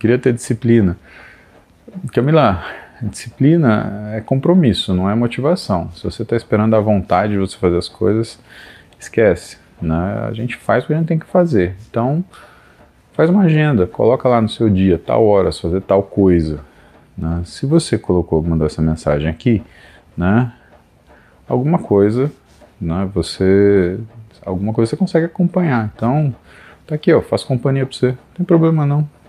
queria ter disciplina. Camila, disciplina é compromisso, não é motivação. Se você está esperando a vontade de você fazer as coisas, esquece. Né? A gente faz o que a gente tem que fazer. Então, faz uma agenda, coloca lá no seu dia, tal hora, fazer tal coisa. Né? Se você colocou, mandou essa mensagem aqui, né? alguma coisa, né? você alguma coisa você consegue acompanhar. Então, tá aqui, ó, faço companhia para você. Não tem problema não.